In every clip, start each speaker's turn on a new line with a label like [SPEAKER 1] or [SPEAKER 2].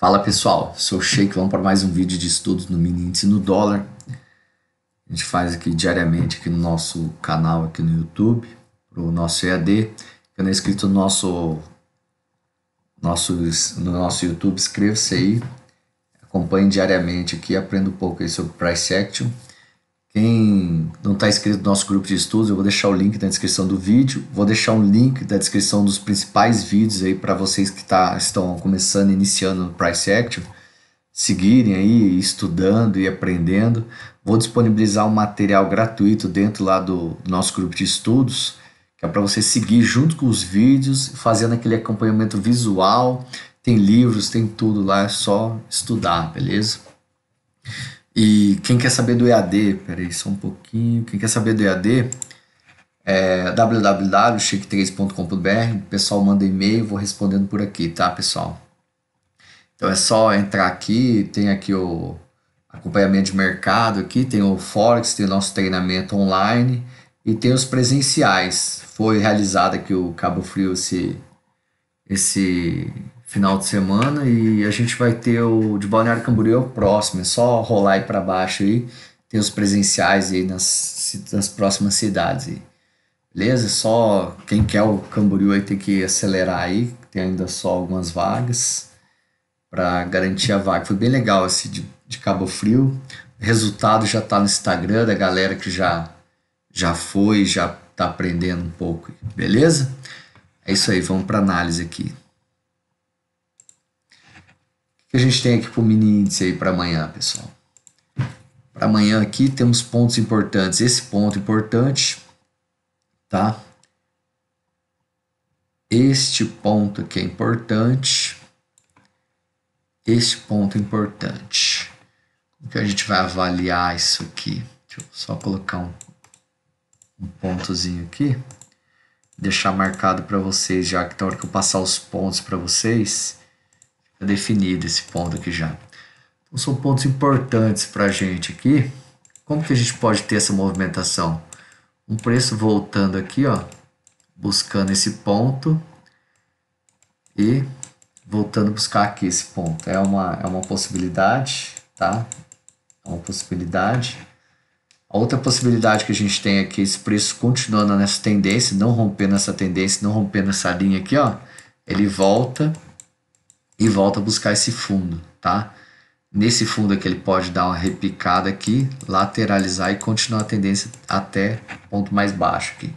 [SPEAKER 1] Fala pessoal, sou o Sheik, vamos para mais um vídeo de estudos no mini índice no dólar. A gente faz aqui diariamente aqui no nosso canal aqui no YouTube, o nosso EAD. Se não é inscrito no nosso, nosso, no nosso YouTube, inscreva-se aí. Acompanhe diariamente aqui, aprenda um pouco aí sobre Price Action quem não está inscrito no nosso grupo de estudos, eu vou deixar o link na descrição do vídeo. Vou deixar um link da descrição dos principais vídeos aí para vocês que tá, estão começando, iniciando no Price Action, seguirem aí, estudando e aprendendo. Vou disponibilizar um material gratuito dentro lá do, do nosso grupo de estudos, que é para você seguir junto com os vídeos, fazendo aquele acompanhamento visual. Tem livros, tem tudo lá, é só estudar, beleza? E quem quer saber do EAD, peraí só um pouquinho, quem quer saber do EAD, é www.chic3.com.br, o pessoal manda e-mail, vou respondendo por aqui, tá, pessoal? Então é só entrar aqui, tem aqui o acompanhamento de mercado aqui, tem o Forex, tem o nosso treinamento online e tem os presenciais. Foi realizado aqui o Cabo Frio esse, esse final de semana e a gente vai ter o de Balneário Camboriú é o próximo, é só rolar aí para baixo aí, tem os presenciais aí nas, nas próximas cidades aí. Beleza? É só quem quer o Camboriú aí tem que acelerar aí, tem ainda só algumas vagas para garantir a vaga. Foi bem legal esse de, de Cabo Frio. O resultado já tá no Instagram da galera que já já foi, já tá aprendendo um pouco, beleza? É isso aí, vamos para análise aqui que a gente tem aqui para o mini índice aí para amanhã, pessoal? Para amanhã aqui temos pontos importantes. Esse ponto importante, tá? Este ponto aqui é importante. Este ponto é importante. Como que a gente vai avaliar isso aqui? Deixa eu só colocar um, um pontozinho aqui. Deixar marcado para vocês, já que na hora que eu passar os pontos para vocês, é definido esse ponto aqui já. Então, são pontos importantes para a gente aqui. Como que a gente pode ter essa movimentação? Um preço voltando aqui, ó, buscando esse ponto e voltando a buscar aqui esse ponto. É uma, é uma possibilidade, tá? É uma possibilidade. A outra possibilidade que a gente tem aqui, esse preço continuando nessa tendência, não rompendo essa tendência, não rompendo essa linha aqui, ó, ele volta e volta a buscar esse fundo, tá? Nesse fundo aqui ele pode dar uma repicada aqui, lateralizar e continuar a tendência até ponto mais baixo aqui.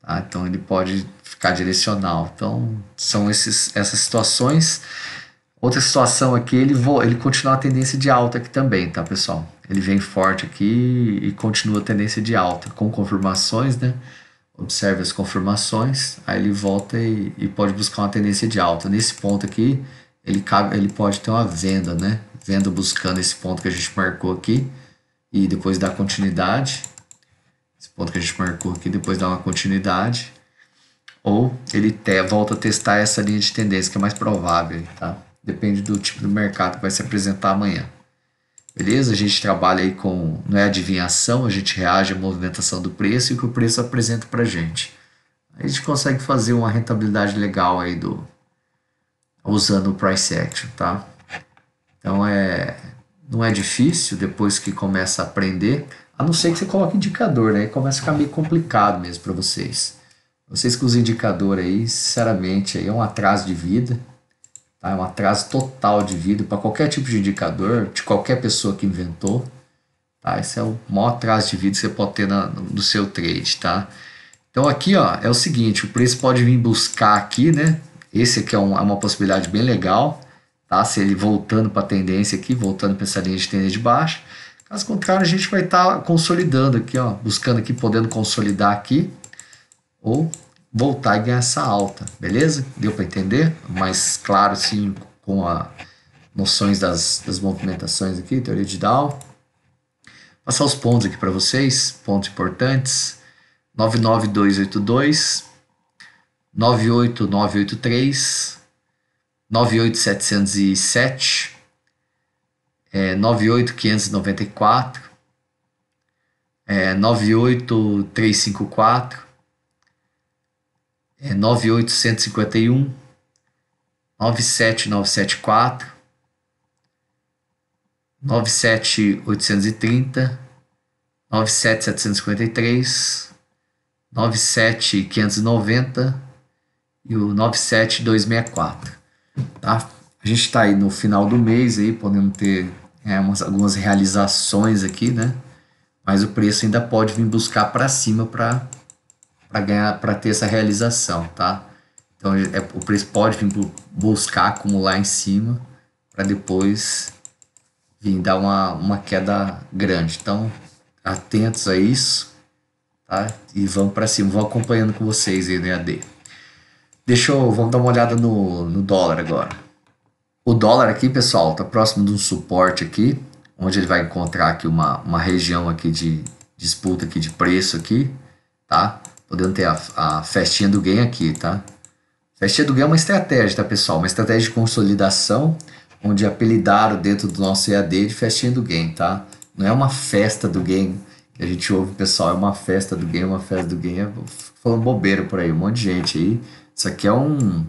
[SPEAKER 1] Tá? Então ele pode ficar direcional. Então são esses, essas situações. Outra situação aqui, ele, voa, ele continua a tendência de alta aqui também, tá pessoal? Ele vem forte aqui e continua a tendência de alta, com confirmações, né? observe as conformações, aí ele volta e, e, pode buscar uma tendência de alta. Nesse ponto aqui, ele, cabe, ele pode ter uma venda, né? Venda buscando esse ponto que a gente marcou aqui e depois dá continuidade. Esse ponto que a gente marcou aqui, depois dá uma continuidade. Ou ele te, volta a testar essa linha de tendência, que é mais provável, tá? Depende do tipo de mercado que vai se apresentar amanhã. Beleza? A gente trabalha aí com, não é adivinhação, a gente reage à movimentação do preço e o que o preço apresenta para gente. A gente consegue fazer uma rentabilidade legal aí do usando o price action, tá? Então é não é difícil depois que começa a aprender, a não ser que você coloque indicador, né? começa a ficar meio complicado mesmo para vocês. Vocês com os indicadores aí, sinceramente, aí é um atraso de vida Tá? É um atraso total de vida para qualquer tipo de indicador, de qualquer pessoa que inventou. Tá? Esse é o maior atraso de vida que você pode ter na, no seu trade. Tá? Então aqui ó, é o seguinte, o preço pode vir buscar aqui, né? Esse aqui é, um, é uma possibilidade bem legal. Tá? Se ele voltando para a tendência aqui, voltando para essa linha de tendência de baixo Caso contrário, a gente vai estar tá consolidando aqui, ó, buscando aqui, podendo consolidar aqui, ou voltar e ganhar essa alta, beleza? Deu para entender? Mais claro, sim, com a noções das, das movimentações aqui, teoria de Dow. Passar os pontos aqui para vocês, pontos importantes. 99282, 98983, 98707, é, 98594, é, 98354, é 98151 97974 97830 97753 97590 e o 97264 tá? A gente está aí no final do mês aí, podemos ter é, umas, algumas realizações aqui, né? Mas o preço ainda pode vir buscar para cima para para ganhar, para ter essa realização, tá? Então é, o preço pode vir buscar acumular em cima para depois vir dar uma, uma queda grande. Então atentos a isso, tá? E vamos para cima, vou acompanhando com vocês aí no Deixa eu, vamos dar uma olhada no, no dólar agora. O dólar aqui, pessoal, tá próximo de um suporte aqui, onde ele vai encontrar aqui uma, uma região aqui de disputa aqui de preço aqui, tá? podendo ter a, a festinha do game aqui, tá? Festinha do game é uma estratégia, tá, pessoal? Uma estratégia de consolidação, onde apelidaram dentro do nosso EAD de festinha do game, tá? Não é uma festa do game. que a gente ouve, pessoal, é uma festa do game, uma festa do game, é falando bobeira por aí, um monte de gente aí. Isso aqui é um,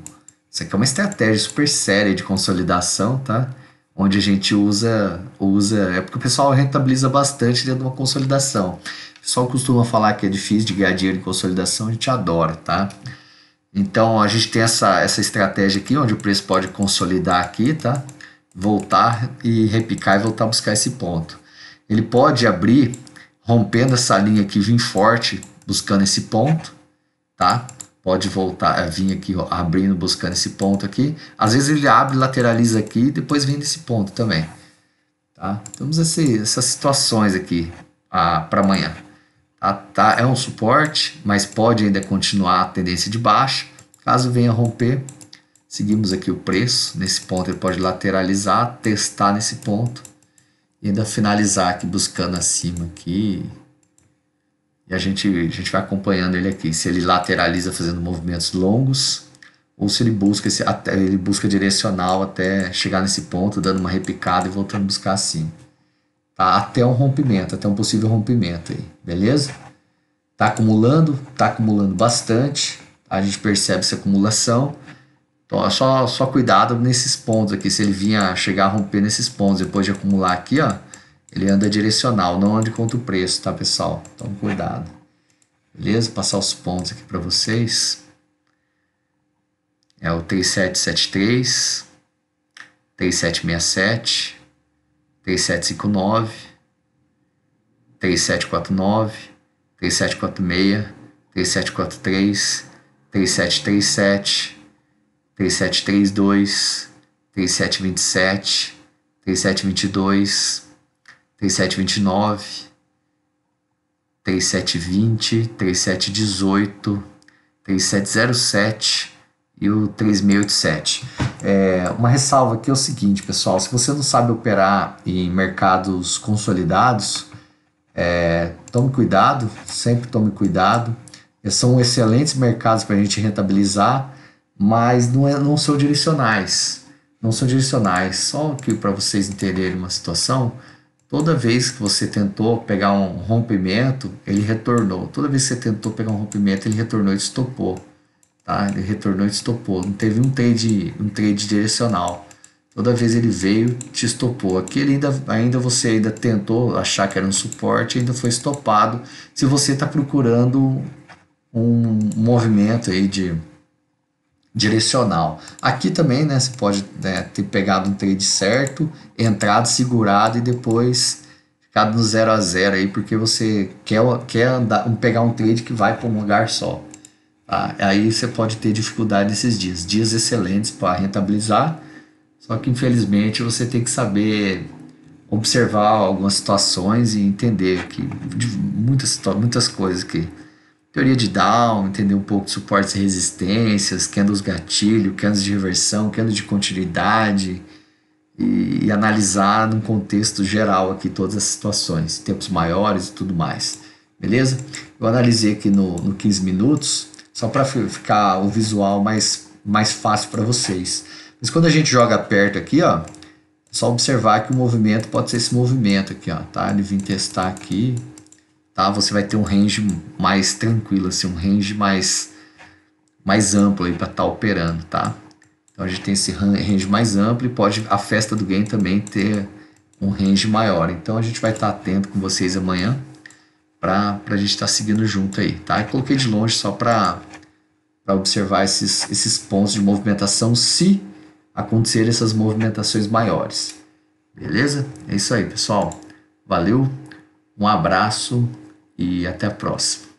[SPEAKER 1] isso aqui é uma estratégia super séria de consolidação, tá? onde a gente usa, usa é porque o pessoal rentabiliza bastante dentro de uma consolidação. O pessoal costuma falar que é difícil de ganhar dinheiro em consolidação, a gente adora, tá? Então a gente tem essa, essa estratégia aqui, onde o preço pode consolidar aqui, tá? Voltar e repicar e voltar a buscar esse ponto. Ele pode abrir rompendo essa linha aqui, vir forte, buscando esse ponto, tá? pode voltar, eh, vir aqui ó, abrindo, buscando esse ponto aqui. Às vezes ele abre, lateraliza aqui e depois vem nesse ponto também. Tá? Temos então, esse, essas situações aqui para amanhã. Tá? tá, é um suporte, mas pode ainda continuar a tendência de baixa. Caso venha romper, seguimos aqui o preço. Nesse ponto ele pode lateralizar, testar nesse ponto e ainda finalizar aqui buscando acima aqui a gente, a gente vai acompanhando ele aqui. Se ele lateraliza fazendo movimentos longos, ou se ele busca esse, até, ele busca direcional até chegar nesse ponto, dando uma repicada e voltando a buscar assim. Tá? Até um rompimento, até um possível rompimento aí, beleza? Tá acumulando, tá acumulando bastante. A gente percebe essa acumulação. Então, só, só cuidado nesses pontos aqui. Se ele vinha chegar a romper nesses pontos depois de acumular aqui, ó. Ele anda direcional, não ande contra o preço, tá pessoal? Então cuidado. Beleza? Vou Passar os pontos aqui para vocês. É o T773, T767, T759, T749, T746, T743, T737, T732, T727, T722, 3729, 3720, 3718, 3707 e o 3687. É, uma ressalva aqui é o seguinte, pessoal: se você não sabe operar em mercados consolidados, é, tome cuidado, sempre tome cuidado. São excelentes mercados para a gente rentabilizar, mas não, é, não são direcionais. Não são direcionais. Só que para vocês entenderem uma situação. Toda vez que você tentou pegar um rompimento, ele retornou. Toda vez que você tentou pegar um rompimento, ele retornou e estopou. Tá? Ele retornou e estopou. Não teve um trade, um trade direcional. Toda vez ele veio, te estopou. Aqui ele ainda, ainda você ainda tentou achar que era um suporte, ainda foi estopado. Se você está procurando um movimento aí de direcional. Aqui também, né, você pode né, ter pegado um trade certo, entrado segurado e depois ficado no zero a zero aí, porque você quer, quer andar, pegar um trade que vai para um lugar só. Tá? Aí você pode ter dificuldade nesses dias. Dias excelentes para rentabilizar, só que infelizmente você tem que saber observar algumas situações e entender que muitas, muitas coisas que teoria de Down, entender um pouco de suportes e resistências, candles gatilho, candles de reversão, candles de continuidade e, e, analisar num contexto geral aqui todas as situações, tempos maiores e tudo mais. Beleza? Eu analisei aqui no, no 15 minutos, só para ficar o visual mais, mais fácil para vocês. Mas quando a gente joga perto aqui, ó, é só observar que o movimento pode ser esse movimento aqui, ó, tá? Ele vim testar aqui, tá? Você vai ter um range mais tranquilo, assim, um range mais mais amplo aí para estar tá operando, tá? Então a gente tem esse range mais amplo e pode a festa do game também ter um range maior. Então a gente vai estar tá atento com vocês amanhã para a gente estar tá seguindo junto aí, tá? Eu coloquei de longe só para observar esses, esses pontos de movimentação se acontecerem essas movimentações maiores. Beleza? É isso aí, pessoal. Valeu, um abraço e até a próxima.